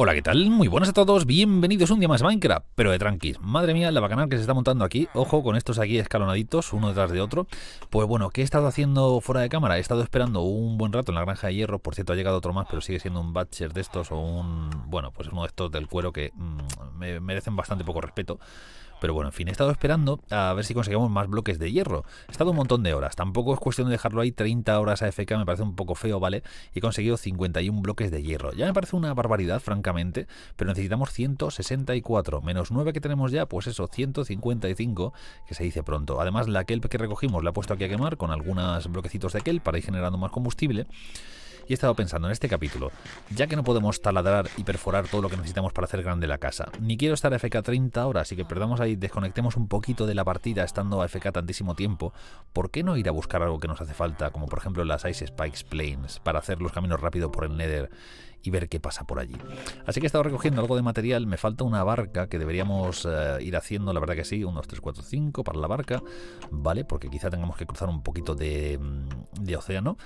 Hola, ¿qué tal? Muy buenas a todos, bienvenidos un día más a Minecraft, pero de tranquis. Madre mía, la bacanal que se está montando aquí, ojo con estos aquí escalonaditos, uno detrás de otro. Pues bueno, ¿qué he estado haciendo fuera de cámara? He estado esperando un buen rato en la granja de hierro, por cierto ha llegado otro más, pero sigue siendo un batcher de estos o un... bueno, pues uno de estos del cuero que mm, me merecen bastante poco respeto. Pero bueno, en fin, he estado esperando a ver si conseguimos más bloques de hierro. He estado un montón de horas. Tampoco es cuestión de dejarlo ahí 30 horas a FK, me parece un poco feo, ¿vale? He conseguido 51 bloques de hierro. Ya me parece una barbaridad, francamente, pero necesitamos 164. Menos 9 que tenemos ya, pues eso, 155, que se dice pronto. Además, la kelp que recogimos la he puesto aquí a quemar con algunos bloquecitos de kelp para ir generando más combustible y he estado pensando en este capítulo, ya que no podemos taladrar y perforar todo lo que necesitamos para hacer grande la casa, ni quiero estar a FK 30 horas, y que perdamos ahí, desconectemos un poquito de la partida estando a FK tantísimo tiempo, ¿por qué no ir a buscar algo que nos hace falta, como por ejemplo las Ice Spikes Planes para hacer los caminos rápidos por el Nether y ver qué pasa por allí. Así que he estado recogiendo algo de material, me falta una barca que deberíamos eh, ir haciendo, la verdad que sí, unos 3, 4, 5 para la barca, ¿vale? Porque quizá tengamos que cruzar un poquito de, mm, de océano.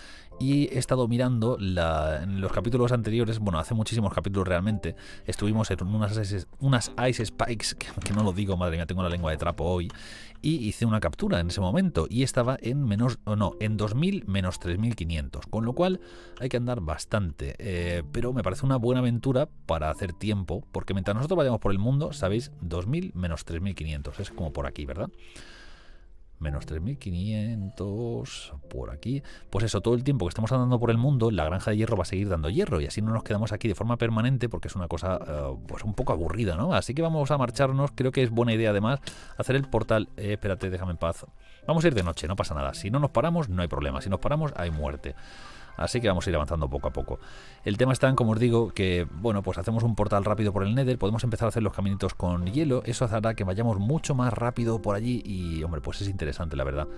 Y he estado mirando en los capítulos anteriores, bueno, hace muchísimos capítulos realmente, estuvimos en unas, unas Ice Spikes, que no lo digo, madre mía, tengo la lengua de trapo hoy, y hice una captura en ese momento y estaba en menos o no en 2000 menos 3500 con lo cual hay que andar bastante eh, pero me parece una buena aventura para hacer tiempo porque mientras nosotros vayamos por el mundo sabéis 2000 menos 3500 es como por aquí verdad menos 3.500 por aquí. Pues eso, todo el tiempo que estamos andando por el mundo, la granja de hierro va a seguir dando hierro y así no nos quedamos aquí de forma permanente porque es una cosa eh, pues un poco aburrida, ¿no? Así que vamos a marcharnos, creo que es buena idea además hacer el portal... Eh, espérate, déjame en paz. Vamos a ir de noche, no pasa nada. Si no nos paramos, no hay problema. Si nos paramos, hay muerte. Así que vamos a ir avanzando poco a poco. El tema está en, como os digo, que bueno, pues hacemos un portal rápido por el Nether, podemos empezar a hacer los caminitos con hielo, eso hará que vayamos mucho más rápido por allí y, hombre, pues es interesante, la verdad.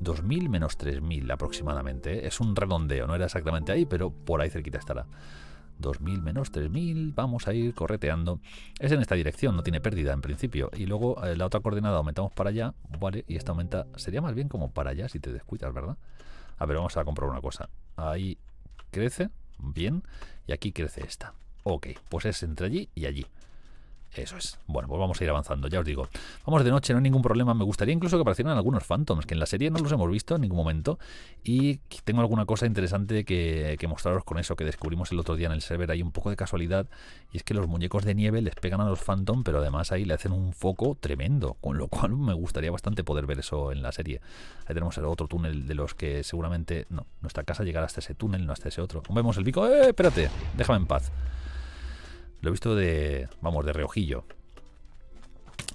2000 menos 3000 aproximadamente, ¿eh? es un redondeo, no era exactamente ahí, pero por ahí cerquita estará. 2000 menos 3000, vamos a ir correteando. Es en esta dirección, no tiene pérdida en principio. Y luego eh, la otra coordenada aumentamos para allá, vale, y esta aumenta, sería más bien como para allá si te descuidas, ¿verdad? A ver, vamos a comprobar una cosa. Ahí crece, bien, y aquí crece esta. Ok, pues es entre allí y allí. Eso es. Bueno, pues vamos a ir avanzando, ya os digo. Vamos de noche, no hay ningún problema. Me gustaría incluso que aparecieran algunos Phantoms, que en la serie no los hemos visto en ningún momento. Y tengo alguna cosa interesante que, mostraros con eso, que descubrimos el otro día en el server. Hay un poco de casualidad. Y es que los muñecos de nieve les pegan a los phantoms pero además ahí le hacen un foco tremendo. Con lo cual me gustaría bastante poder ver eso en la serie. Ahí tenemos el otro túnel de los que seguramente... No, nuestra casa llegará hasta ese túnel, no hasta ese otro. Vemos el pico. ¡Eh, espérate! Déjame en paz. Lo he visto de, vamos, de reojillo.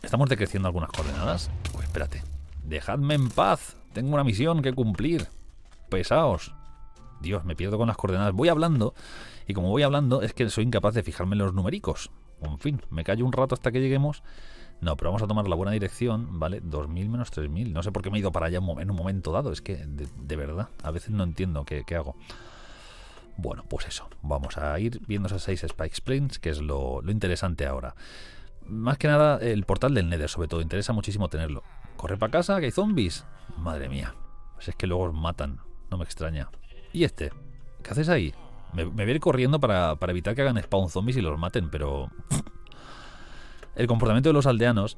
¿Estamos decreciendo algunas coordenadas? Pues espérate. Dejadme en paz. Tengo una misión que cumplir. Pesaos. Dios, me pierdo con las coordenadas. Voy hablando. Y como voy hablando, es que soy incapaz de fijarme en los numéricos En fin, me callo un rato hasta que lleguemos. No, pero vamos a tomar la buena dirección, ¿vale? 2.000 menos 3.000. No sé por qué me he ido para allá en un momento dado. Es que, de, verdad, a veces no entiendo qué hago. Bueno, pues eso, vamos a ir viendo esas seis Spike Sprints, que es lo, interesante ahora. Más que nada, el portal del Nether, sobre todo, interesa muchísimo tenerlo. Corre para casa, que hay zombies. Madre mía, pues es que luego os matan, no me extraña. ¿Y este? ¿Qué haces ahí? Me, voy a ir corriendo para, para evitar que hagan spawn zombies y los maten, pero... El comportamiento de los aldeanos,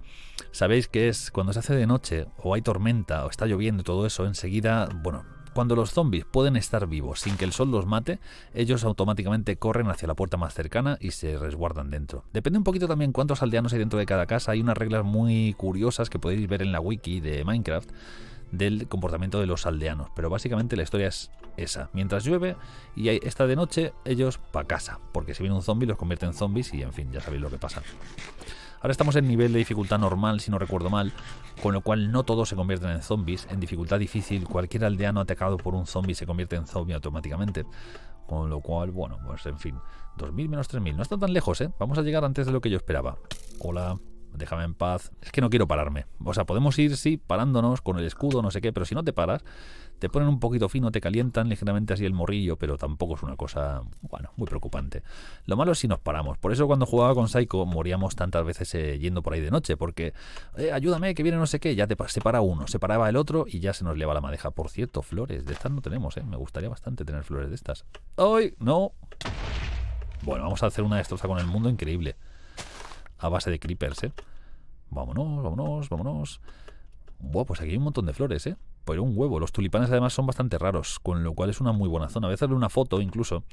sabéis que es cuando se hace de noche, o hay tormenta, o está lloviendo y todo eso, enseguida, bueno, cuando los zombies pueden estar vivos sin que el sol los mate, ellos automáticamente corren hacia la puerta más cercana y se resguardan dentro. Depende un poquito también cuántos aldeanos hay dentro de cada casa, hay unas reglas muy curiosas que podéis ver en la wiki de Minecraft del comportamiento de los aldeanos, pero básicamente la historia es esa. Mientras llueve y está de noche, ellos pa' casa, porque si viene un zombie los convierte en zombies y en fin, ya sabéis lo que pasa. Ahora estamos en nivel de dificultad normal, si no recuerdo mal, con lo cual no todos se convierten en zombies. En dificultad difícil, cualquier aldeano atacado por un zombie se convierte en zombie automáticamente. Con lo cual, bueno, pues en fin, 2.000 menos 3.000. No está tan lejos, ¿eh? Vamos a llegar antes de lo que yo esperaba. Hola déjame en paz, es que no quiero pararme. O sea, podemos ir, sí, parándonos con el escudo, no sé qué, pero si no te paras, te ponen un poquito fino, te calientan ligeramente así el morrillo, pero tampoco es una cosa, bueno, muy preocupante. Lo malo es si nos paramos. Por eso cuando jugaba con Psycho moríamos tantas veces eh, yendo por ahí de noche, porque eh, ayúdame, que viene no sé qué, ya te se para uno, se paraba el otro y ya se nos lleva la madeja. Por cierto, flores, de estas no tenemos, ¿eh? Me gustaría bastante tener flores de estas. ¡Ay! ¡No! Bueno, vamos a hacer una destroza con el mundo increíble a base de creepers, ¿eh? Vámonos, vámonos, vámonos. Buah, pues aquí hay un montón de flores, ¿eh? Pero un huevo. Los tulipanes además son bastante raros, con lo cual es una muy buena zona. A veces una foto incluso,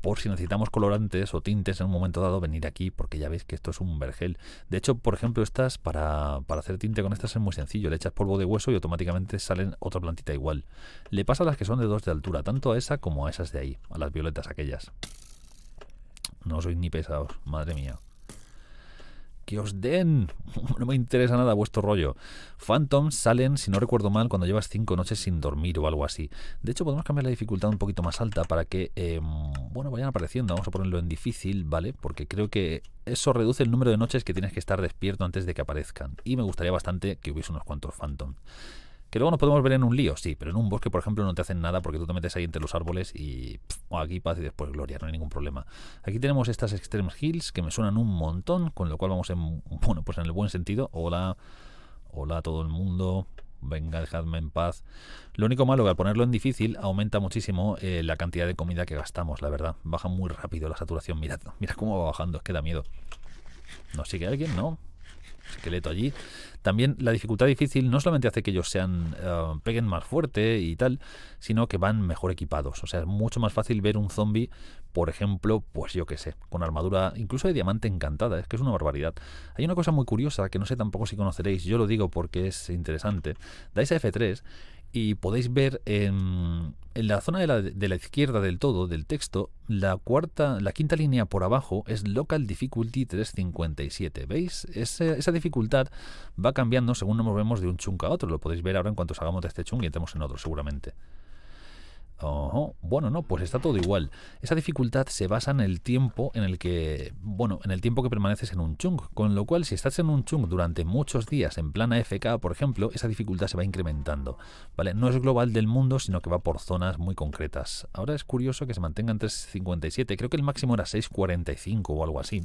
por si necesitamos colorantes o tintes en un momento dado, venir aquí, porque ya veis que esto es un vergel. De hecho, por ejemplo, estas, para, hacer tinte con estas es muy sencillo. Le echas polvo de hueso y automáticamente salen otra plantita igual. Le pasa a las que son de dos de altura, tanto a esa como a esas de ahí, a las violetas aquellas. No soy ni pesados, madre mía os den. No me interesa nada vuestro rollo. Phantoms salen, si no recuerdo mal, cuando llevas cinco noches sin dormir o algo así. De hecho, podemos cambiar la dificultad un poquito más alta para que, em, bueno, vayan apareciendo. Vamos a ponerlo en difícil, ¿vale? Porque creo que eso reduce el número de noches que tienes que estar despierto antes de que aparezcan. Y me gustaría bastante que hubiese unos cuantos Phantoms. Que luego nos podemos ver en un lío, sí, pero en un bosque, por ejemplo, no te hacen nada porque tú te metes ahí entre los árboles y aquí paz y después gloria, no hay ningún problema. Aquí tenemos estas Extreme Hills que me suenan un montón, con lo cual vamos en, bueno, pues en el buen sentido. Hola, hola a todo el mundo, venga, dejadme en paz. Lo único malo que al ponerlo en difícil aumenta muchísimo eh, la cantidad de comida que gastamos, la verdad. Baja muy rápido la saturación, mirad, mira cómo va bajando, es que da miedo. No sigue alguien? No, esqueleto allí. También la dificultad difícil no solamente hace que ellos sean eh, peguen más fuerte y tal, sino que van mejor equipados. O sea, es mucho más fácil ver un zombie, por ejemplo, pues yo que sé, con armadura incluso de diamante encantada. Es que es una barbaridad. Hay una cosa muy curiosa que no sé tampoco si conoceréis. Yo lo digo porque es interesante. Dais a F3 y podéis ver em, en, la zona de la, de la, izquierda del todo del texto, la cuarta, la quinta línea por abajo es Local Difficulty 357. ¿Veis? esa dificultad va cambiando según nos movemos de un chunk a otro. Lo podéis ver ahora en cuanto salgamos de este chunk y entremos en otro seguramente bueno, no, pues está todo igual. Esa dificultad se basa en el tiempo en el que, bueno, en el tiempo que permaneces en un chunk, con lo cual si estás en un chunk durante muchos días en plana FK, por ejemplo, esa dificultad se va incrementando, ¿vale? No es global del mundo, sino que va por zonas muy concretas. Ahora es curioso que se mantengan 3.57, creo que el máximo era 6.45 o algo así.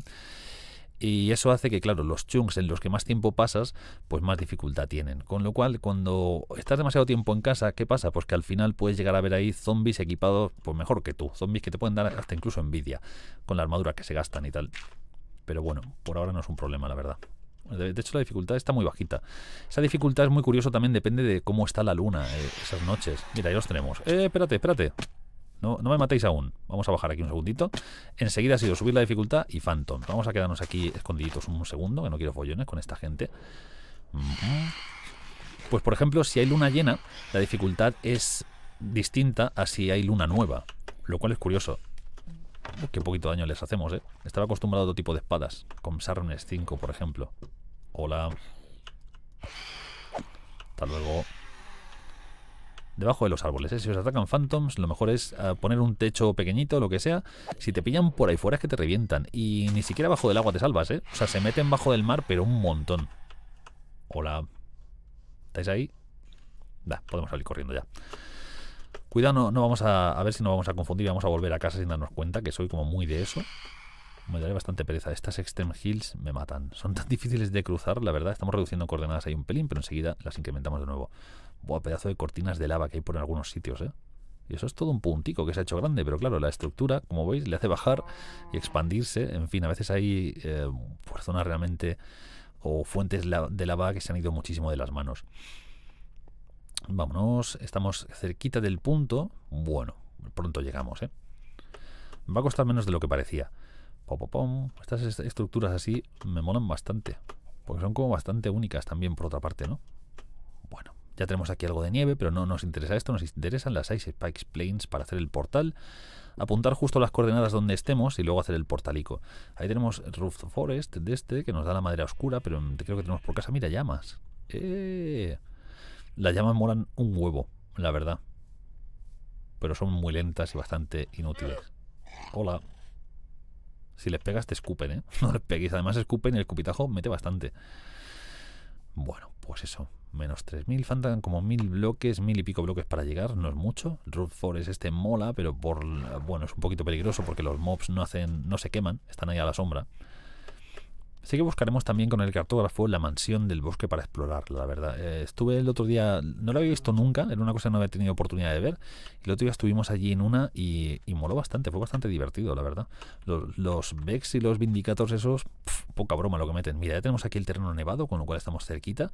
Y eso hace que, claro, los chunks en los que más tiempo pasas, pues más dificultad tienen. Con lo cual, cuando estás demasiado tiempo en casa, ¿qué pasa? Pues que al final puedes llegar a ver ahí zombies equipados, pues mejor que tú. Zombies que te pueden dar hasta incluso envidia con la armadura que se gastan y tal. Pero bueno, por ahora no es un problema, la verdad. De, hecho, la dificultad está muy bajita. Esa dificultad es muy curioso también, depende de cómo está la luna eh, esas noches. Mira, ahí los tenemos. Eh, espérate, espérate. No, me matéis aún. Vamos a bajar aquí un segundito. Enseguida ha sido subir la dificultad y Phantom. Vamos a quedarnos aquí escondiditos un segundo, que no quiero follones con esta gente. Mm. Pues por ejemplo, si hay luna llena, la dificultad es distinta a si hay luna nueva. Lo cual es curioso. qué poquito daño les hacemos, ¿eh? Estaba acostumbrado a otro tipo de espadas. Con Sarnes 5, por ejemplo. Hola. Hasta luego debajo de los árboles. ¿eh? Si os atacan Phantoms, lo mejor es eh, poner un techo pequeñito, lo que sea. Si te pillan por ahí fuera es que te revientan. Y ni siquiera bajo del agua te salvas, ¿eh? O sea, se meten bajo del mar, pero un montón. Hola. ¿Estáis ahí? Da, podemos salir corriendo ya. Cuidado, no, no vamos a, a ver si no vamos a confundir. Vamos a volver a casa sin darnos cuenta, que soy como muy de eso me daré bastante pereza. Estas Extreme Hills me matan. Son tan difíciles de cruzar, la verdad. Estamos reduciendo coordenadas ahí un pelín, pero enseguida las incrementamos de nuevo. Buah, pedazo de cortinas de lava que hay por en algunos sitios, ¿eh? Y eso es todo un puntico que se ha hecho grande, pero claro, la estructura, como veis, le hace bajar y expandirse. En fin, a veces hay eh, pues, zonas realmente o fuentes de lava que se han ido muchísimo de las manos. Vámonos, estamos cerquita del punto. Bueno, pronto llegamos, ¿eh? Va a costar menos de lo que parecía pom. Estas estructuras así me molan bastante. Porque son como bastante únicas también, por otra parte, ¿no? Bueno, ya tenemos aquí algo de nieve, pero no nos interesa esto. Nos interesan las Ice Spikes Plains para hacer el portal. Apuntar justo las coordenadas donde estemos y luego hacer el portalico. Ahí tenemos Roof Forest de este, que nos da la madera oscura, pero mm, creo que tenemos por casa, mira, llamas. Eh. Las llamas molan un huevo, la verdad. Pero son muy lentas y bastante inútiles. Hola. Si les pegas, te escupen, ¿eh? No les pegues Además, escupen y el cupitajo mete bastante. Bueno, pues eso. Menos 3.000, faltan como 1.000 bloques, 1.000 y pico bloques para llegar, no es mucho. Root es este mola, pero por bueno, es un poquito peligroso porque los mobs no hacen no se queman, están ahí a la sombra. Así que buscaremos también con el cartógrafo la mansión del bosque para explorarla, la verdad. Eh, estuve el otro día, no lo había visto nunca, era una cosa que no había tenido oportunidad de ver. El otro día estuvimos allí en una y, y moló bastante, fue bastante divertido, la verdad. Los, los Vex y los Vindicators esos, poca broma lo que meten. Mira, ya tenemos aquí el terreno nevado, con lo cual estamos cerquita.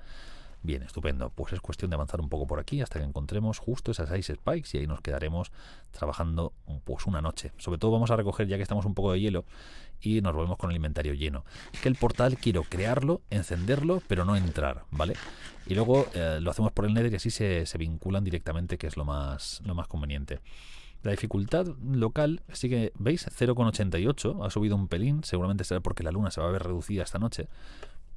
Bien, estupendo. Pues es cuestión de avanzar un poco por aquí hasta que encontremos justo esas Ice Spikes y ahí nos quedaremos trabajando pues una noche. Sobre todo vamos a recoger, ya que estamos un poco de hielo, y nos volvemos con el inventario lleno. Es Que el portal quiero crearlo, encenderlo, pero no entrar, ¿vale? Y luego eh, lo hacemos por el Nether y así se, vinculan directamente, que es lo más, lo más conveniente. La dificultad local sigue, ¿veis? 0,88, ha subido un pelín, seguramente será porque la luna se va a ver reducida esta noche,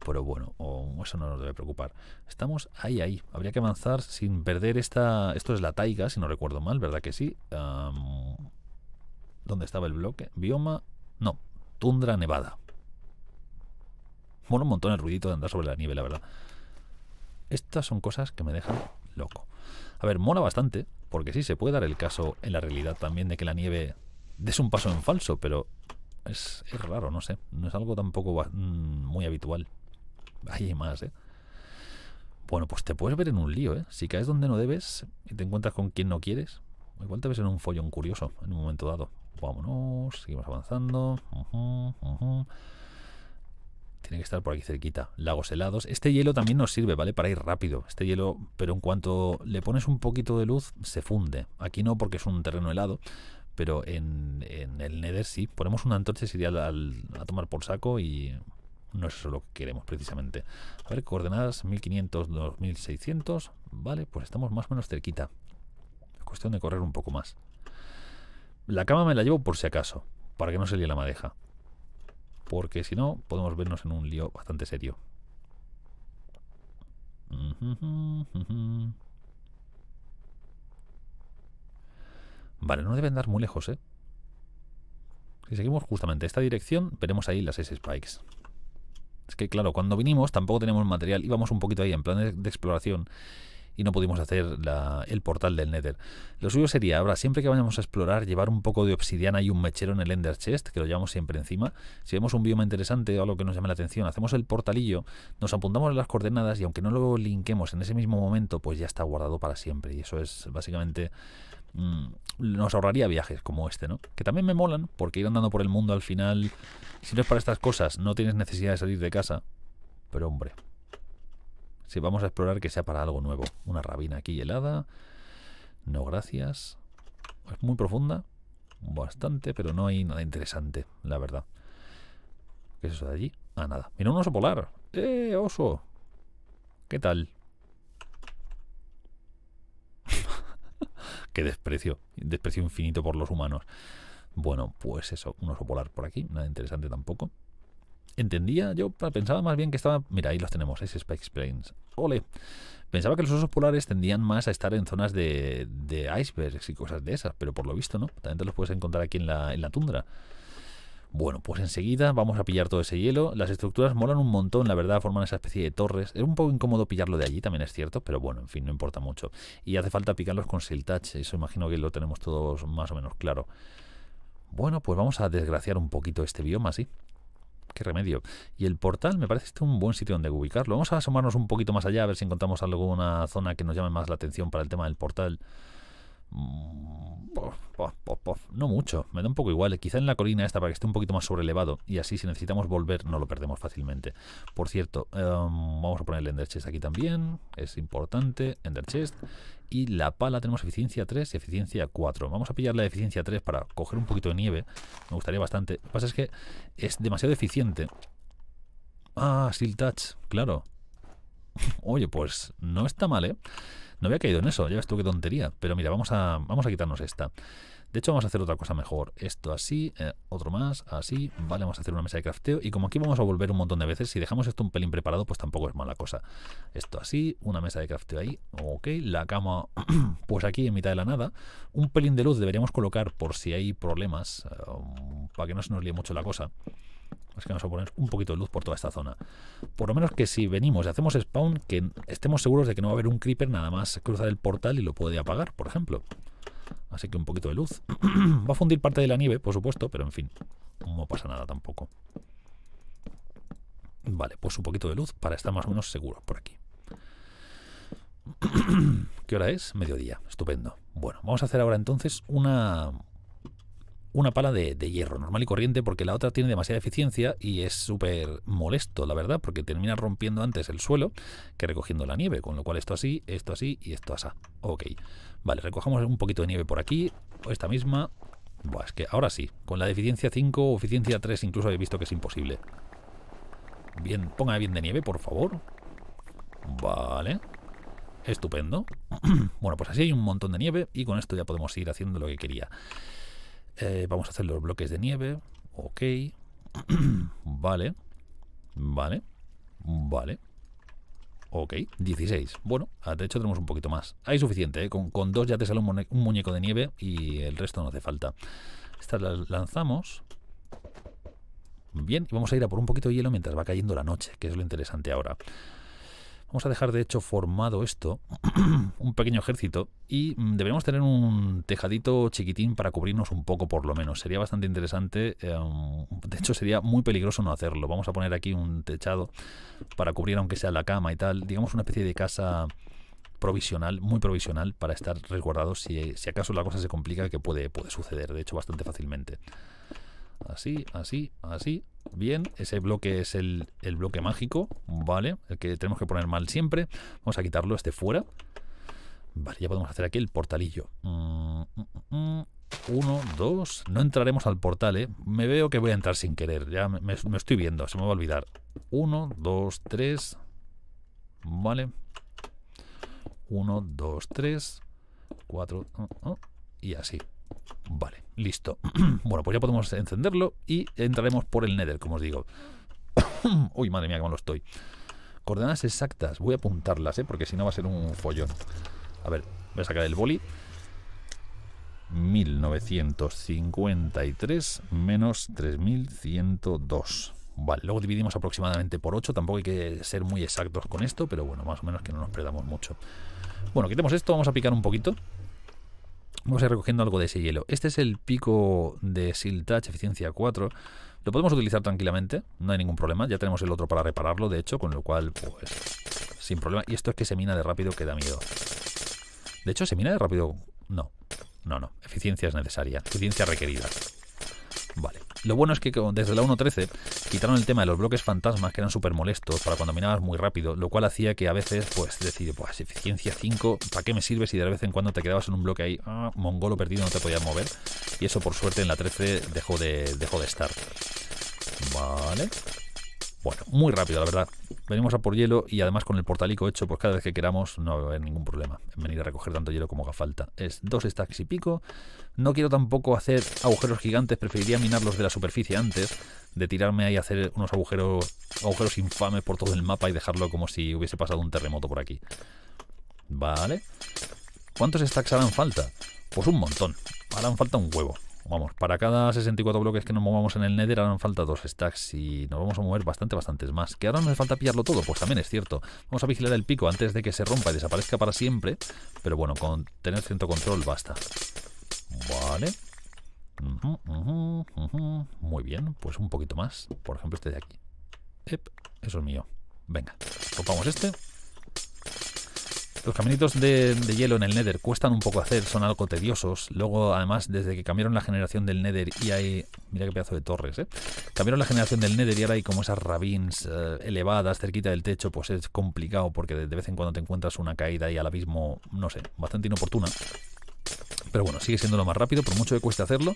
pero bueno, eso no nos debe preocupar. Estamos ahí, ahí. Habría que avanzar sin perder esta... Esto es la taiga, si no recuerdo mal, ¿verdad que sí? ¿Dónde estaba el bloque? Bioma... No, tundra nevada. Mola un montón el ruidito de andar sobre la nieve, la verdad. Estas son cosas que me dejan loco. A ver, mola bastante, porque sí se puede dar el caso en la realidad también de que la nieve des un paso en falso, pero es, raro, no sé. No es algo tampoco mm, muy habitual. Hay más, ¿eh? Bueno, pues te puedes ver en un lío, ¿eh? Si caes donde no debes y te encuentras con quien no quieres, igual te ves en un follón curioso en un momento dado. Vámonos, seguimos avanzando. Tiene que estar por aquí cerquita. Lagos helados. Este hielo también nos sirve, ¿vale? Para ir rápido. Este hielo, pero en cuanto le pones un poquito de luz, se funde. Aquí no porque es un terreno helado, pero en, el Nether sí. Ponemos una antorcha y a tomar por saco y no es eso lo que queremos precisamente. A ver, coordenadas 1500, 2600. Vale, pues estamos más o menos cerquita. Es cuestión de correr un poco más. La cama me la llevo por si acaso, para que no se líe la madeja. Porque si no, podemos vernos en un lío bastante serio. Vale, no deben dar muy lejos, ¿eh? Si seguimos justamente esta dirección, veremos ahí las S-Spikes. Es que claro, cuando vinimos tampoco tenemos material, íbamos un poquito ahí en plan de exploración y no pudimos hacer el portal del Nether. Lo suyo sería ahora, siempre que vayamos a explorar, llevar un poco de obsidiana y un mechero en el Ender Chest, que lo llevamos siempre encima. Si vemos un bioma interesante o algo que nos llame la atención, hacemos el portalillo, nos apuntamos en las coordenadas y aunque no lo linquemos en ese mismo momento, pues ya está guardado para siempre. Y eso es básicamente mm, nos ahorraría viajes como este, ¿no? Que también me molan, porque ir andando por el mundo al final, si no es para estas cosas, no tienes necesidad de salir de casa. Pero hombre, si vamos a explorar, que sea para algo nuevo. Una rabina aquí helada. No, gracias. Es muy profunda. Bastante, pero no hay nada interesante, la verdad. ¿Qué es eso de allí? Ah, nada. Mira, un oso polar. ¡Eh, oso! ¿Qué tal? Qué desprecio. Desprecio infinito por los humanos. Bueno, pues eso. Un oso polar por aquí. Nada interesante tampoco entendía, yo pensaba más bien que estaba... Mira, ahí los tenemos, esos Spike Plains. ¡Ole! Pensaba que los osos polares tendían más a estar en zonas de, de, icebergs y cosas de esas, pero por lo visto no. También te los puedes encontrar aquí en la, en la tundra. Bueno, pues enseguida vamos a pillar todo ese hielo. Las estructuras molan un montón, la verdad, forman esa especie de torres. Es un poco incómodo pillarlo de allí, también es cierto, pero bueno, en fin, no importa mucho. Y hace falta picarlos con touch, eso imagino que lo tenemos todos más o menos claro. Bueno, pues vamos a desgraciar un poquito este bioma, sí qué remedio. Y el portal me parece este un buen sitio donde ubicarlo. Vamos a asomarnos un poquito más allá, a ver si encontramos alguna zona que nos llame más la atención para el tema del portal. Mm, no mucho, me da un poco igual. Quizá en la colina esta para que esté un poquito más sobrelevado y así si necesitamos volver no lo perdemos fácilmente. Por cierto, em, vamos a poner el Ender Chest aquí también, es importante, Ender Chest. Y la pala tenemos eficiencia 3 y eficiencia 4. Vamos a pillar la eficiencia 3 para coger un poquito de nieve, me gustaría bastante. Lo que pasa es que es demasiado eficiente. Ah, seal Touch, claro. Oye, pues no está mal, ¿eh? No había caído en eso, ya ves tú qué tontería. Pero mira, vamos a, vamos a quitarnos esta. De hecho, vamos a hacer otra cosa mejor. Esto así, eh, otro más, así. Vale, vamos a hacer una mesa de crafteo. Y como aquí vamos a volver un montón de veces, si dejamos esto un pelín preparado, pues tampoco es mala cosa. Esto así, una mesa de crafteo ahí. Ok, la cama, pues aquí en mitad de la nada. Un pelín de luz deberíamos colocar por si hay problemas, eh, para que no se nos líe mucho la cosa es que vamos a poner un poquito de luz por toda esta zona. Por lo menos que si venimos y hacemos spawn, que estemos seguros de que no va a haber un creeper nada más cruzar el portal y lo puede apagar, por ejemplo. Así que un poquito de luz. va a fundir parte de la nieve, por supuesto, pero en fin, no pasa nada tampoco. Vale, pues un poquito de luz para estar más o menos seguros por aquí. ¿Qué hora es? Mediodía. Estupendo. Bueno, vamos a hacer ahora entonces una, una pala de, hierro normal y corriente porque la otra tiene demasiada eficiencia y es súper molesto, la verdad, porque termina rompiendo antes el suelo que recogiendo la nieve, con lo cual esto así, esto así y esto así. Ok, vale, recojamos un poquito de nieve por aquí, esta misma. Buah, es que ahora sí, con la deficiencia eficiencia 5 o eficiencia 3 incluso he visto que es imposible. Bien, ponga bien de nieve, por favor. Vale. Estupendo. bueno, pues así hay un montón de nieve y con esto ya podemos ir haciendo lo que quería. Eh, vamos a hacer los bloques de nieve. Ok. vale. Vale. Vale. Ok, 16. Bueno, de hecho tenemos un poquito más. Hay suficiente, ¿eh? con, dos ya te sale un, muñeco de nieve y el resto no hace falta. Estas las lanzamos. Bien, y vamos a ir a por un poquito de hielo mientras va cayendo la noche, que es lo interesante ahora. Vamos a dejar de hecho formado esto, un pequeño ejército, y mm, deberíamos tener un tejadito chiquitín para cubrirnos un poco por lo menos. Sería bastante interesante, em, de hecho sería muy peligroso no hacerlo. Vamos a poner aquí un techado para cubrir aunque sea la cama y tal, digamos una especie de casa provisional, muy provisional, para estar resguardados si, si acaso la cosa se complica, que puede, puede suceder, de hecho bastante fácilmente. Así, así, así, Bien, ese bloque es el, el bloque mágico, ¿vale? El que tenemos que poner mal siempre. Vamos a quitarlo este fuera. Vale, ya podemos hacer aquí el portalillo. Mm, mm, mm, Uno, dos. No entraremos al portal, ¿eh? Me veo que voy a entrar sin querer. Ya me, estoy viendo, se me va a olvidar. Uno, dos, tres. Vale. Uno, dos, tres. Cuatro. Uh, uh. y así. Vale, listo. bueno, pues ya podemos encenderlo y entraremos por el Nether, como os digo. Uy, madre mía, que lo estoy. Coordenadas exactas, voy a apuntarlas, ¿eh? porque si no va a ser un follón. A ver, voy a sacar el boli. 1953 menos 3102. Vale, luego dividimos aproximadamente por 8, tampoco hay que ser muy exactos con esto, pero bueno, más o menos que no nos perdamos mucho. Bueno, quitemos esto, vamos a picar un poquito. Vamos a ir recogiendo algo de ese hielo. Este es el pico de Siltach, eficiencia 4. Lo podemos utilizar tranquilamente, no hay ningún problema. Ya tenemos el otro para repararlo, de hecho, con lo cual, pues, sin problema. Y esto es que se mina de rápido queda da miedo. De hecho, se mina de rápido... No, no, no. Eficiencia es necesaria. Eficiencia requerida. Vale. Lo bueno es que desde la 1.13 quitaron el tema de los bloques fantasmas que eran súper molestos para cuando minabas muy rápido, lo cual hacía que a veces pues pues eficiencia 5, ¿para qué me sirve si de vez en cuando te quedabas en un bloque ahí, ah, mongolo perdido, no te podías mover? Y eso por suerte en la 13 dejó de, dejó de estar. Vale. Bueno, muy rápido, la verdad. Venimos a por hielo y además con el portalico hecho, pues cada vez que queramos no va a haber ningún problema en venir a recoger tanto hielo como haga falta. Es dos stacks y pico. No quiero tampoco hacer agujeros gigantes, preferiría minarlos de la superficie antes de tirarme ahí a hacer unos agujeros, agujeros infames por todo el mapa y dejarlo como si hubiese pasado un terremoto por aquí. Vale. ¿Cuántos stacks harán falta? Pues un montón. Harán falta un huevo vamos, para cada 64 bloques que nos movamos en el Nether harán falta dos stacks y nos vamos a mover bastante, bastantes más. ¿Que ahora nos falta pillarlo todo? Pues también es cierto. Vamos a vigilar el pico antes de que se rompa y desaparezca para siempre, pero bueno, con tener cierto control basta. Vale. Muy bien, pues un poquito más. Por ejemplo, este de aquí. eso es mío. Venga, copamos este. Los caminitos de, hielo en el Nether cuestan un poco hacer, son algo tediosos. Luego, además, desde que cambiaron la generación del Nether y hay... Mira qué pedazo de torres, ¿eh? Cambiaron la generación del Nether y ahora hay como esas rabins eh, elevadas cerquita del techo, pues es complicado porque de, vez en cuando te encuentras una caída y al abismo, no sé, bastante inoportuna. Pero bueno, sigue siendo lo más rápido, por mucho que cueste hacerlo,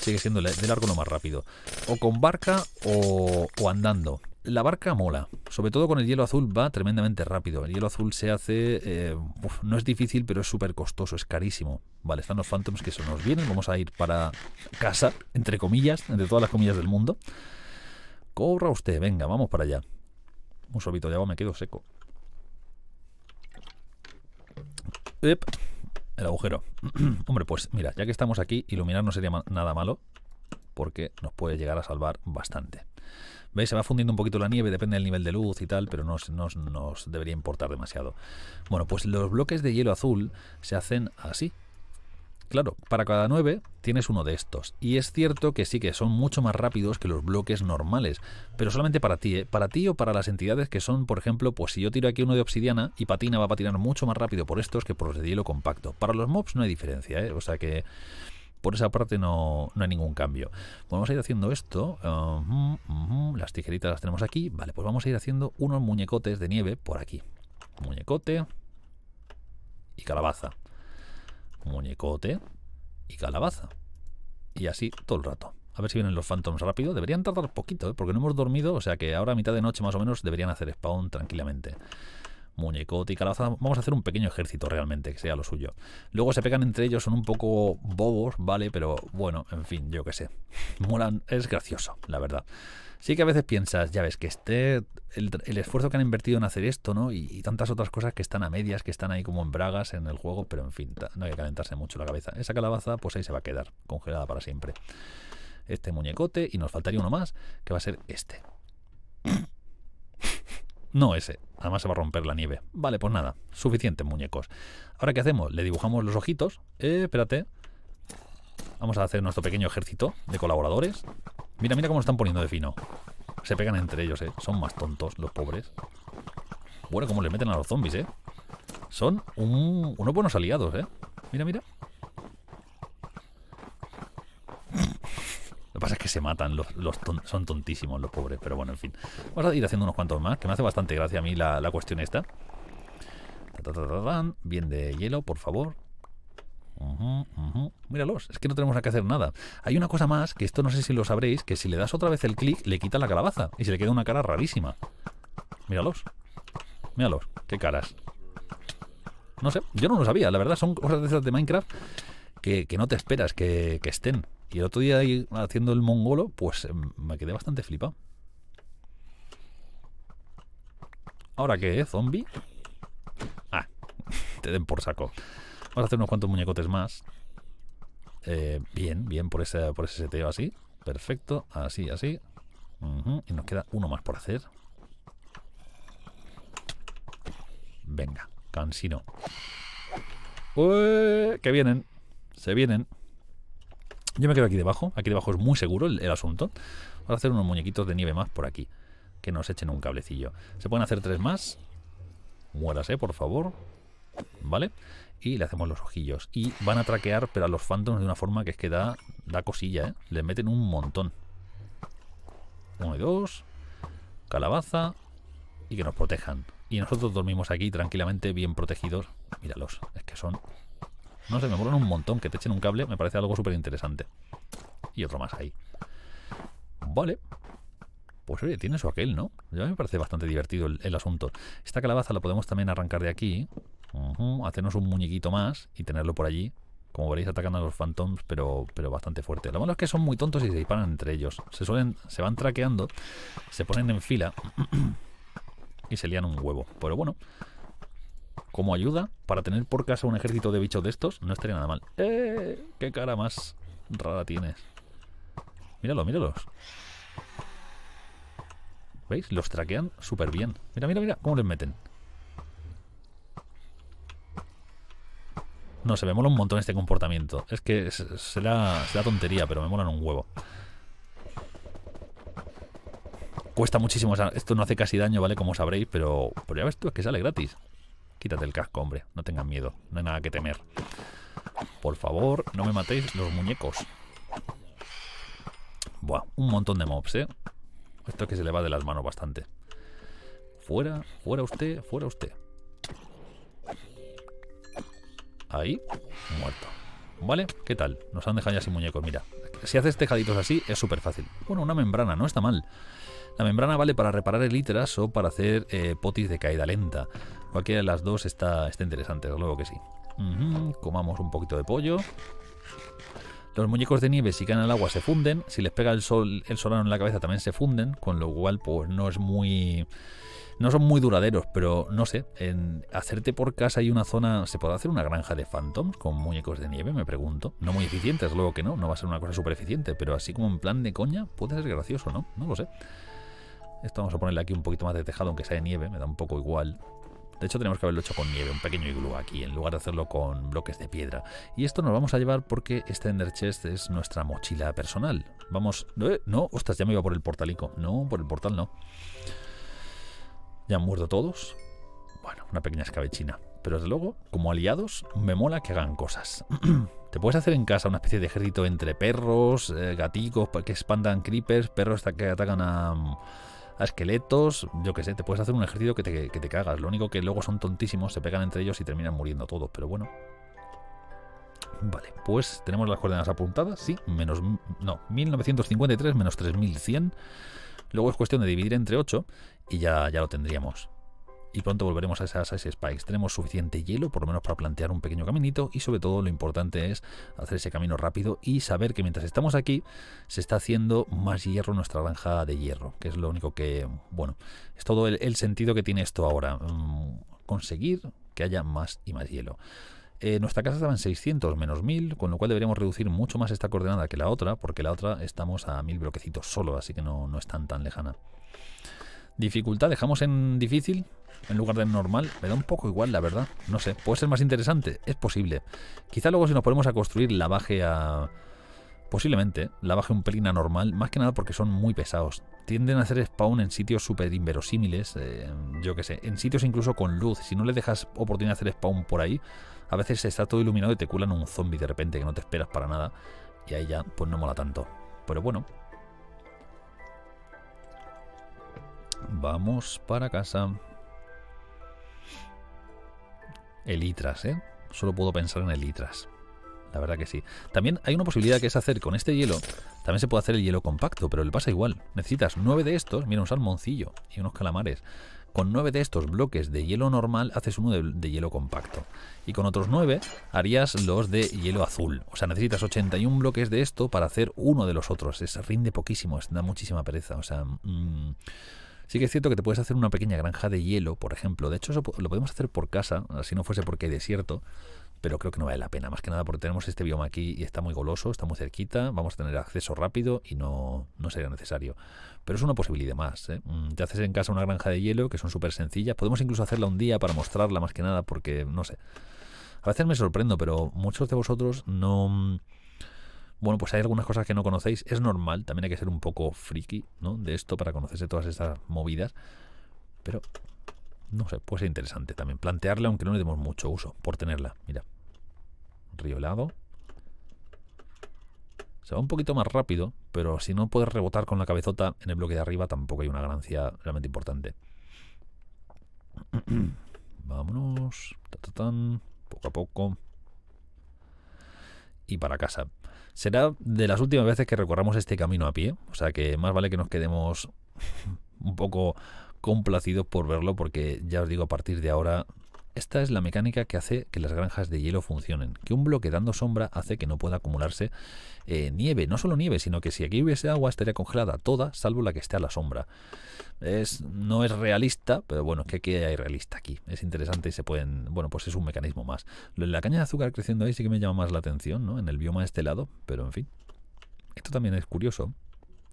sigue siendo de largo lo más rápido. O con barca o, o andando. La barca mola, sobre todo con el hielo azul va tremendamente rápido. El hielo azul se hace, eh, no es difícil, pero es súper costoso, es carísimo. Vale, están los Phantoms que se nos vienen, vamos a ir para casa, entre comillas, entre todas las comillas del mundo. Corra usted, venga, vamos para allá. Un sorbito de agua, me quedo seco. el agujero. Hombre, pues mira, ya que estamos aquí, iluminar no sería nada malo, porque nos puede llegar a salvar bastante. ¿Veis? Se va fundiendo un poquito la nieve, depende del nivel de luz y tal, pero no nos, debería importar demasiado. Bueno, pues los bloques de hielo azul se hacen así. Claro, para cada nueve tienes uno de estos. Y es cierto que sí que son mucho más rápidos que los bloques normales, pero solamente para ti, ¿eh? para ti o para las entidades que son, por ejemplo, pues si yo tiro aquí uno de obsidiana y patina va a patinar mucho más rápido por estos que por los de hielo compacto. Para los mobs no hay diferencia, ¿eh? o sea que por esa parte no, hay ningún cambio. Pues vamos a ir haciendo esto. las tijeritas las tenemos aquí. Vale, pues vamos a ir haciendo unos muñecotes de nieve por aquí. Muñecote y calabaza. Muñecote y calabaza. Y así todo el rato. A ver si vienen los Phantoms rápido. Deberían tardar poquito, ¿eh? porque no hemos dormido, o sea que ahora a mitad de noche más o menos deberían hacer spawn tranquilamente muñecote y calabaza. Vamos a hacer un pequeño ejército realmente, que sea lo suyo. Luego se pegan entre ellos, son un poco bobos, ¿vale? Pero bueno, en fin, yo qué sé. Molan, es gracioso, la verdad. Sí que a veces piensas, ya ves, que esté el, esfuerzo que han invertido en hacer esto, ¿no? y, tantas otras cosas que están a medias, que están ahí como en bragas en el juego, pero en fin, no hay que calentarse mucho la cabeza. Esa calabaza, pues ahí se va a quedar, congelada para siempre. Este muñecote, y nos faltaría uno más, que va a ser este. No ese. Además se va a romper la nieve. Vale, pues nada. Suficientes muñecos. Ahora, ¿qué hacemos? Le dibujamos los ojitos. Eh, espérate. Vamos a hacer nuestro pequeño ejército de colaboradores. Mira, mira cómo están poniendo de fino. Se pegan entre ellos, eh. Son más tontos los pobres. Bueno, cómo le meten a los zombies, eh. Son unos buenos aliados, eh. Mira, mira. que pasa es que se matan, los, son tontísimos los pobres, pero bueno, en fin. Vamos a ir haciendo unos cuantos más, que me hace bastante gracia a mí la, cuestión esta. Bien de hielo, por favor. Míralos, es que no tenemos que hacer nada. Hay una cosa más, que esto no sé si lo sabréis, que si le das otra vez el clic, le quita la calabaza y se le queda una cara rarísima. Míralos. Míralos, qué caras. No sé, yo no lo sabía, la verdad, son cosas de de Minecraft que, no te esperas que, que estén. Y el otro día haciendo el mongolo, pues em, me quedé bastante flipado. ¿Ahora qué? Eh, ¿Zombie? Ah, te den por saco. Vamos a hacer unos cuantos muñecotes más. Eh, bien, bien por ese, por ese seteo así. Perfecto, así, así. Y nos queda uno más por hacer. Venga, cansino. ¡Uy! que vienen, se vienen. Yo me quedo aquí debajo. Aquí debajo es muy seguro el, asunto. Vamos a hacer unos muñequitos de nieve más por aquí. Que nos echen un cablecillo. Se pueden hacer tres más. Muérase, por favor. ¿Vale? Y le hacemos los ojillos. Y van a traquear, pero a los phantoms de una forma que es que da, da cosilla, ¿eh? Les meten un montón. Uno y dos. Calabaza. Y que nos protejan. Y nosotros dormimos aquí tranquilamente, bien protegidos. Míralos, es que son no sé, me molan un montón. Que te echen un cable me parece algo súper interesante. Y otro más ahí. Vale. Pues oye, tiene su aquel, ¿no? Ya me parece bastante divertido el, asunto. Esta calabaza la podemos también arrancar de aquí. hacernos un muñequito más y tenerlo por allí. Como veréis, atacando a los phantoms, pero, pero bastante fuerte. Lo malo es que son muy tontos y se disparan entre ellos. Se suelen, se van traqueando, se ponen en fila y se lían un huevo. Pero bueno, como ayuda para tener por casa un ejército de bichos de estos, no estaría nada mal. ¡Eh! ¡Qué cara más rara tienes! Míralo, míralos. ¿Veis? Los traquean súper bien. Mira, mira, mira cómo les meten. No se me mola un montón este comportamiento. Es que será, tontería, pero me molan un huevo. Cuesta muchísimo. esto no hace casi daño, ¿vale? Como sabréis, pero, pero ya ves tú, es que sale gratis. Quítate el casco, hombre. No tengas miedo. No hay nada que temer. Por favor, no me matéis los muñecos. Buah, un montón de mobs, ¿eh? Esto que se le va de las manos bastante. Fuera, fuera usted, fuera usted. Ahí, muerto. ¿Vale? ¿Qué tal? Nos han dejado ya sin muñecos, mira. Si haces tejaditos así, es súper fácil. Bueno, una membrana, no está mal. La membrana vale para reparar el íteras o para hacer eh, potis de caída lenta. Cualquiera de las dos está, está interesante, luego que sí. comamos un poquito de pollo. Los muñecos de nieve si caen al agua se funden, si les pega el sol, el solano en la cabeza también se funden, con lo cual pues no es muy no son muy duraderos, pero no sé, en hacerte por casa hay una zona, se puede hacer una granja de phantoms con muñecos de nieve, me pregunto. No muy eficientes, luego que no, no va a ser una cosa súper eficiente, pero así como en plan de coña, puede ser gracioso, ¿no? No lo sé. Esto vamos a ponerle aquí un poquito más de tejado, aunque sea de nieve, me da un poco igual. De hecho, tenemos que haberlo hecho con nieve, un pequeño iglú aquí, en lugar de hacerlo con bloques de piedra. Y esto nos vamos a llevar porque este Ender Chest es nuestra mochila personal. Vamos... ¿eh? no, ostras, ya me iba por el portalico. No, por el portal no. ¿Ya han muerto todos? Bueno, una pequeña escabechina. Pero desde luego, como aliados, me mola que hagan cosas. Te puedes hacer en casa una especie de ejército entre perros, eh, gaticos que espantan creepers, perros que atacan a a esqueletos, yo que sé, te puedes hacer un ejército que te, te cagas. Lo único que luego son tontísimos, se pegan entre ellos y terminan muriendo todos, pero bueno. Vale, pues tenemos las coordenadas apuntadas, sí, menos, no, 1953 menos 3100. Luego es cuestión de dividir entre 8 y ya, ya lo tendríamos y pronto volveremos a esas Ice Spikes. Tenemos suficiente hielo, por lo menos para plantear un pequeño caminito y sobre todo lo importante es hacer ese camino rápido y saber que mientras estamos aquí se está haciendo más hierro nuestra granja de hierro, que es lo único que, bueno, es todo el, sentido que tiene esto ahora, mm, conseguir que haya más y más hielo. Eh, nuestra casa estaba en 600 menos 1000, con lo cual deberíamos reducir mucho más esta coordenada que la otra, porque la otra estamos a 1000 bloquecitos solo, así que no, no es tan tan lejana. Dificultad, dejamos en difícil en lugar de normal. Me da un poco igual, la verdad. No sé, puede ser más interesante. Es posible. Quizá luego si nos ponemos a construir la baje a... Posiblemente ¿eh? la baje un pelín a normal, más que nada porque son muy pesados. Tienden a hacer spawn en sitios súper inverosímiles, eh, yo que sé, en sitios incluso con luz. Si no le dejas oportunidad de hacer spawn por ahí, a veces está todo iluminado y te culan un zombie de repente que no te esperas para nada. Y ahí ya, pues no mola tanto. Pero bueno, Vamos para casa. Elitras, ¿eh? Solo puedo pensar en elitras. La verdad que sí. También hay una posibilidad que es hacer con este hielo. También se puede hacer el hielo compacto, pero le pasa igual. Necesitas nueve de estos. Mira, un salmoncillo y unos calamares. Con nueve de estos bloques de hielo normal haces uno de, hielo compacto. Y con otros nueve harías los de hielo azul. O sea, necesitas 81 bloques de esto para hacer uno de los otros. Es, rinde poquísimo, es, da muchísima pereza. O sea, mm, Sí que es cierto que te puedes hacer una pequeña granja de hielo, por ejemplo. De hecho, eso lo podemos hacer por casa, si no fuese porque hay desierto, pero creo que no vale la pena. Más que nada porque tenemos este bioma aquí y está muy goloso, está muy cerquita, vamos a tener acceso rápido y no, sería necesario. Pero es una posibilidad más. ¿eh? Mm, te haces en casa una granja de hielo, que son súper sencillas. Podemos incluso hacerla un día para mostrarla, más que nada, porque, no sé. A veces me sorprendo, pero muchos de vosotros no bueno, pues hay algunas cosas que no conocéis. Es normal, también hay que ser un poco friki, ¿no? De esto para conocerse todas esas movidas. Pero, no sé, puede ser interesante también plantearla, aunque no le demos mucho uso por tenerla. Mira, río helado. Se va un poquito más rápido, pero si no puedes rebotar con la cabezota en el bloque de arriba, tampoco hay una ganancia realmente importante. Vámonos. Poco a poco y para casa. Será de las últimas veces que recorramos este camino a pie, o sea que más vale que nos quedemos un poco complacidos por verlo porque ya os digo a partir de ahora esta es la mecánica que hace que las granjas de hielo funcionen, que un bloque dando sombra hace que no pueda acumularse eh, nieve, no solo nieve, sino que si aquí hubiese agua estaría congelada toda, salvo la que esté a la sombra. Es, no es realista, pero bueno, ¿qué, ¿qué hay realista aquí? Es interesante y se pueden, bueno, pues es un mecanismo más. La caña de azúcar creciendo ahí sí que me llama más la atención, ¿no? En el bioma de este lado, pero en fin. Esto también es curioso.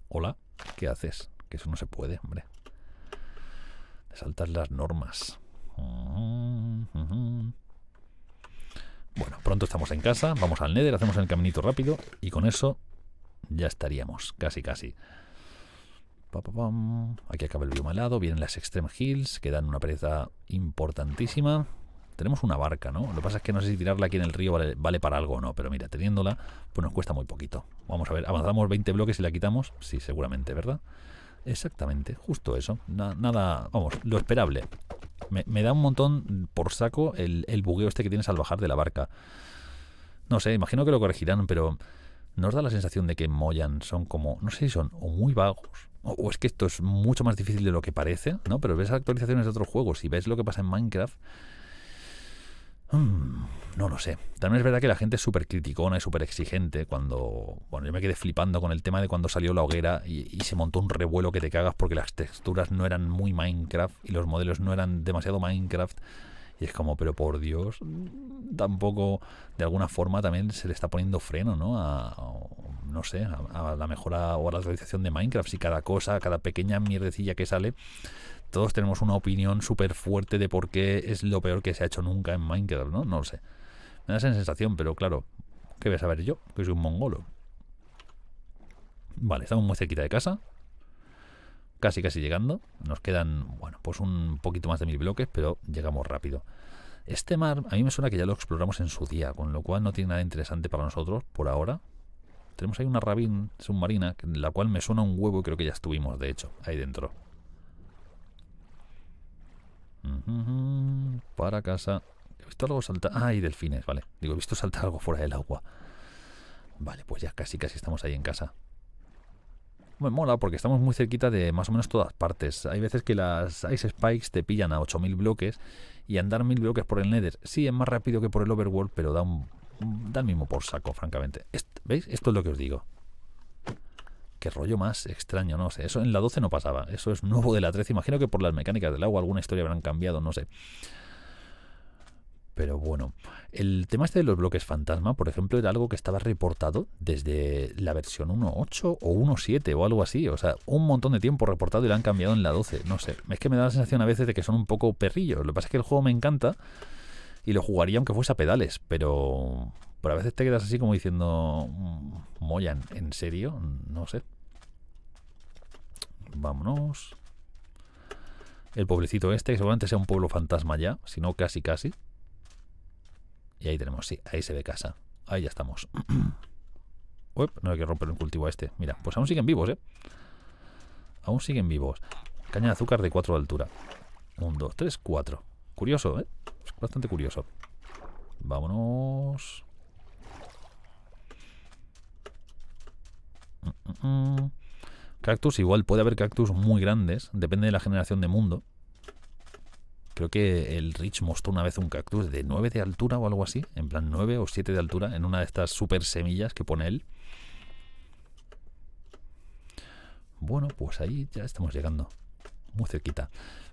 Hola, ¿qué haces? Que eso no se puede, hombre. Te saltas las normas. Mm. Bueno, pronto estamos en casa, vamos al Nether, hacemos el caminito rápido y con eso ya estaríamos, casi casi. Aquí acaba el bioma helado, vienen las Extreme Hills, que dan una pereza importantísima. Tenemos una barca, ¿no? Lo que pasa es que no sé si tirarla aquí en el río vale, vale, para algo o no, pero mira, teniéndola, pues nos cuesta muy poquito. Vamos a ver, avanzamos 20 bloques y la quitamos. Sí, seguramente, ¿verdad? Exactamente, justo eso. nada, vamos, lo esperable. Me, da un montón por saco el, bugueo este que tienes al bajar de la barca. No sé, imagino que lo corregirán, pero nos da la sensación de que Moyan son como, no sé si son o muy vagos, o, o, es que esto es mucho más difícil de lo que parece, ¿no? Pero ves actualizaciones de otros juegos y ves lo que pasa en Minecraft Hmm, no lo sé. También es verdad que la gente es súper criticona y súper exigente. Cuando. Bueno, yo me quedé flipando con el tema de cuando salió la hoguera y, se montó un revuelo que te cagas porque las texturas no eran muy Minecraft y los modelos no eran demasiado Minecraft. Y es como, pero por Dios, tampoco de alguna forma también se le está poniendo freno, ¿no? A, no sé, a, la mejora o a la actualización de Minecraft. Si cada cosa, cada pequeña mierdecilla que sale todos tenemos una opinión súper fuerte de por qué es lo peor que se ha hecho nunca en Minecraft, ¿no? No lo sé. Me da esa sensación, pero claro, ¿qué voy a saber yo? Que soy un mongolo. Vale, estamos muy cerquita de casa. Casi, casi llegando. Nos quedan, bueno, pues un poquito más de mil bloques, pero llegamos rápido. Este mar, a mí me suena que ya lo exploramos en su día, con lo cual no tiene nada interesante para nosotros por ahora. Tenemos ahí una rabín submarina, la cual me suena un huevo y creo que ya estuvimos, de hecho, ahí dentro. Para casa. He visto algo saltar. Ah, delfines, vale. Digo, he visto saltar algo fuera del agua. Vale, pues ya casi, casi estamos ahí en casa. Me mola porque estamos muy cerquita de más o menos todas partes. Hay veces que las Ice Spikes te pillan a 8000 bloques y andar mil bloques por el Nether. Sí, es más rápido que por el Overworld, pero da, un, da el mismo por saco, francamente. ¿Veis? Esto es lo que os digo. Qué rollo más extraño, no sé. Eso en la 12 no pasaba. Eso es nuevo de la 13. Imagino que por las mecánicas del agua alguna historia habrán cambiado, no sé. Pero bueno, el tema este de los bloques fantasma, por ejemplo, era algo que estaba reportado desde la versión 1.8 o 1.7 o algo así. O sea, un montón de tiempo reportado y lo han cambiado en la 12. No sé. Es que me da la sensación a veces de que son un poco perrillos. Lo que pasa es que el juego me encanta y lo jugaría aunque fuese a pedales, pero pero a veces te quedas así como diciendo, mm, Moyan, ¿en serio? No sé. Vámonos. El pueblecito este, que seguramente sea un pueblo fantasma ya, si no casi casi. Y ahí tenemos, sí, ahí se ve casa. Ahí ya estamos. no hay que romper un cultivo a este. Mira, pues aún siguen vivos, ¿eh? Aún siguen vivos. Caña de azúcar de 4 de altura. 1, 2, 3, 4. Curioso, ¿eh? Es Bastante curioso. Vámonos. Mm, mm, mm. Cactus, igual puede haber cactus muy grandes, depende de la generación de mundo. Creo que el Rich mostró una vez un cactus de 9 de altura o algo así, en plan 9 o 7 de altura, en una de estas super semillas que pone él. Bueno, pues ahí ya estamos llegando, muy cerquita.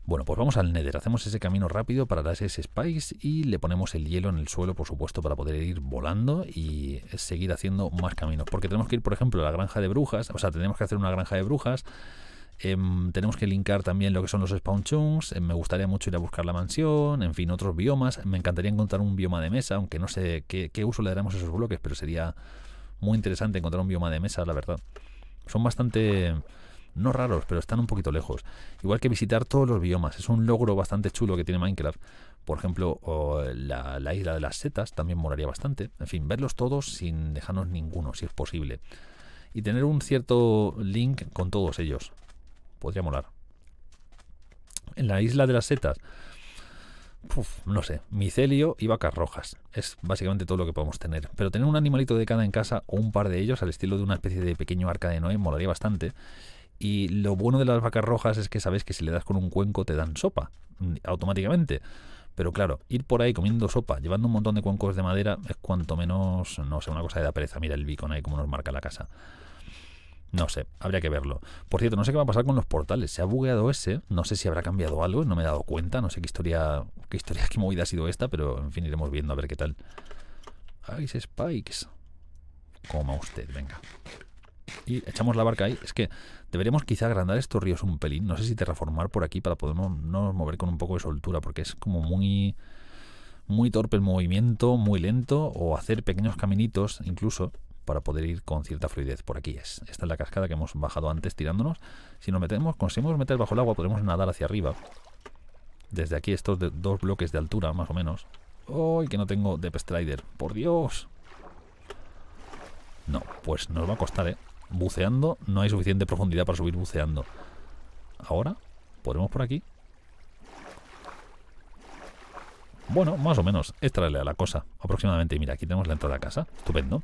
Bueno, pues vamos al Nether, hacemos ese camino rápido para las ese spice y le ponemos el hielo en el suelo, por supuesto, para poder ir volando y seguir haciendo más caminos. Porque tenemos que ir, por ejemplo, a la granja de brujas, o sea, tenemos que hacer una granja de brujas, em, tenemos que linkar también lo que son los spawn chunks. Em, me gustaría mucho ir a buscar la mansión. En fin, otros biomas. Me encantaría encontrar un bioma de mesa, aunque no sé qué, qué, uso le daremos a esos bloques, pero sería muy interesante encontrar un bioma de mesa, la verdad. Son bastante no raros, pero están un poquito lejos. Igual que visitar todos los biomas, es un logro bastante chulo que tiene Minecraft. Por ejemplo, la, isla de las setas también moraría bastante. En fin, verlos todos sin dejarnos ninguno, si es posible. Y tener un cierto link con todos ellos. Podría molar. En la isla de las setas, no sé, micelio y vacas rojas. Es básicamente todo lo que podemos tener. Pero tener un animalito de cada en casa o un par de ellos, al estilo de una especie de pequeño arca de Noé, molaría bastante. Y lo bueno de las vacas rojas es que sabes que si le das con un cuenco te dan sopa, mm, automáticamente. Pero claro, ir por ahí comiendo sopa, llevando un montón de cuencos de madera, es cuanto menos, no sé, una cosa de la pereza. Mira el beacon ahí como nos marca la casa. No sé, habría que verlo. Por cierto, no sé qué va a pasar con los portales. Se ha bugueado ese, no sé si habrá cambiado algo, no me he dado cuenta, no sé qué historia, qué historia, qué movida ha sido esta, pero en fin, iremos viendo a ver qué tal. Ice Spikes. Coma usted, venga y echamos la barca ahí. Es que deberíamos quizá agrandar estos ríos un pelín, no sé si terraformar por aquí para podernos mover con un poco de soltura, porque es como muy muy torpe el movimiento, muy lento, o hacer pequeños caminitos incluso para poder ir con cierta fluidez. Por aquí es. Esta es la cascada que hemos bajado antes tirándonos. Si nos metemos, conseguimos meter bajo el agua, podremos nadar hacia arriba. Desde aquí estos dos bloques de altura, más o menos. ¡Uy, que no tengo Dep Strider! ¡Por Dios! No, pues nos va a costar, ¿eh? Buceando no hay suficiente profundidad para subir buceando. Ahora, ¿podremos por aquí? Bueno, más o menos. Esta es la cosa, aproximadamente. Mira, aquí tenemos la entrada a casa. Estupendo.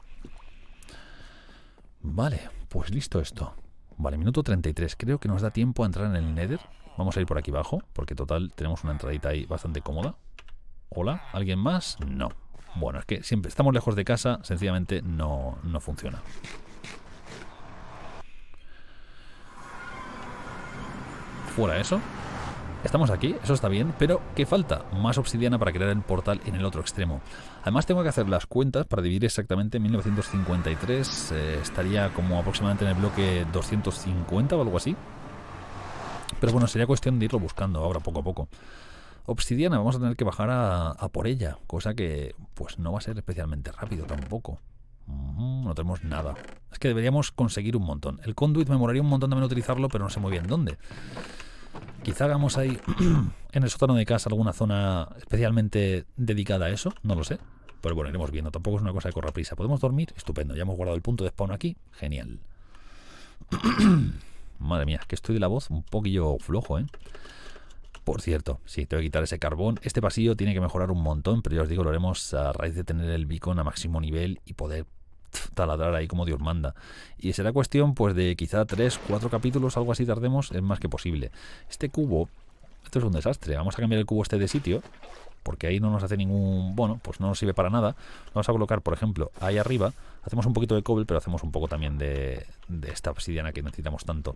Vale, pues listo esto. Vale, minuto 33. Creo que nos da tiempo a entrar en el Nether. Vamos a ir por aquí abajo, porque total tenemos una entradita ahí bastante cómoda. Hola, ¿alguien más? No. Bueno, es que siempre estamos lejos de casa, sencillamente no, no funciona. Fuera eso. Estamos aquí, eso está bien, pero ¿qué falta? Más obsidiana para crear el portal en el otro extremo. Además tengo que hacer las cuentas para dividir exactamente 1953, eh, estaría como aproximadamente en el bloque 250 o algo así. Pero bueno, sería cuestión de irlo buscando ahora poco a poco. Obsidiana, vamos a tener que bajar a, a por ella, cosa que pues no va a ser especialmente rápido tampoco. Mm, no tenemos nada. Es que deberíamos conseguir un montón. El conduit me moraría un montón también utilizarlo, pero no sé muy bien dónde. Quizá hagamos ahí en el sótano de casa alguna zona especialmente dedicada a eso, no lo sé. Pero bueno, iremos viendo. Tampoco es una cosa de correr prisa. ¿Podemos dormir? Estupendo. Ya hemos guardado el punto de spawn aquí. Genial. Madre mía, que estoy de la voz un poquillo flojo, ¿eh? Por cierto, sí, tengo que quitar ese carbón. Este pasillo tiene que mejorar un montón, pero ya os digo, lo haremos a raíz de tener el beacon a máximo nivel y poder taladrar ahí como Dios manda. Y será cuestión pues de quizá 3, 4 capítulos, algo así tardemos, es más que posible. Este cubo, esto es un desastre, vamos a cambiar el cubo este de sitio, porque ahí no nos hace ningún, bueno, pues no nos sirve para nada. Vamos a colocar, por ejemplo, ahí arriba, hacemos un poquito de cobre, pero hacemos un poco también de, esta obsidiana que necesitamos tanto.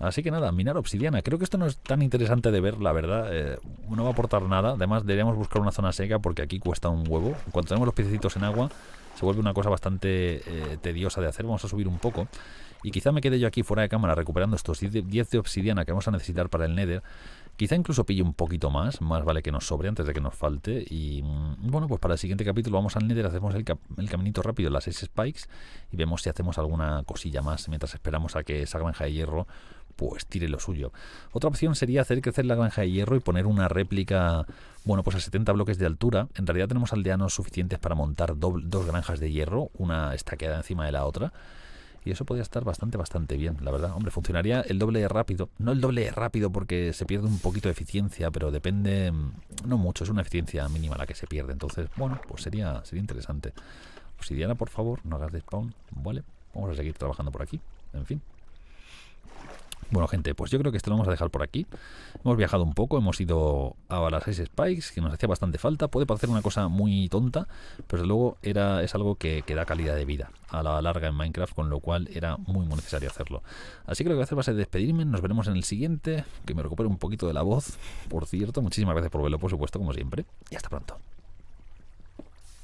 Así que nada, minar obsidiana. Creo que esto no es tan interesante de ver, la verdad. Eh, no va a aportar nada. Además, deberíamos buscar una zona seca porque aquí cuesta un huevo. En cuanto tenemos los piecitos en agua, se vuelve una cosa bastante eh, tediosa de hacer. Vamos a subir un poco. Y quizá me quede yo aquí fuera de cámara recuperando estos 10 de obsidiana que vamos a necesitar para el Nether. Quizá incluso pille un poquito más, más vale que nos sobre antes de que nos falte. Y mm, bueno, pues para el siguiente capítulo vamos al Nether, hacemos el, el caminito rápido, las 6 spikes, y vemos si hacemos alguna cosilla más mientras esperamos a que esa granja de hierro pues tire lo suyo. Otra opción sería hacer crecer la granja de hierro y poner una réplica, bueno, pues a 70 bloques de altura. En realidad tenemos aldeanos suficientes para montar dos granjas de hierro, una estaqueada encima de la otra. Y eso podría estar bastante, bastante bien, la verdad. Hombre, funcionaría el doble de rápido. No el doble rápido porque se pierde un poquito de eficiencia, pero depende... Mm, no mucho, es una eficiencia mínima la que se pierde. Entonces, bueno, pues sería, sería interesante. Obsidiana, pues por favor, no hagas de Vale, vamos a seguir trabajando por aquí. En fin. Bueno, gente, pues yo creo que esto lo vamos a dejar por aquí. Hemos viajado un poco, hemos ido a las Spikes, que nos hacía bastante falta. Puede parecer una cosa muy tonta, pero luego era, es algo que, que da calidad de vida a la larga en Minecraft, con lo cual era muy, muy necesario hacerlo. Así que lo que voy a hacer va a ser despedirme, nos veremos en el siguiente, que me recupere un poquito de la voz, por cierto. Muchísimas gracias por verlo, por supuesto, como siempre, y hasta pronto.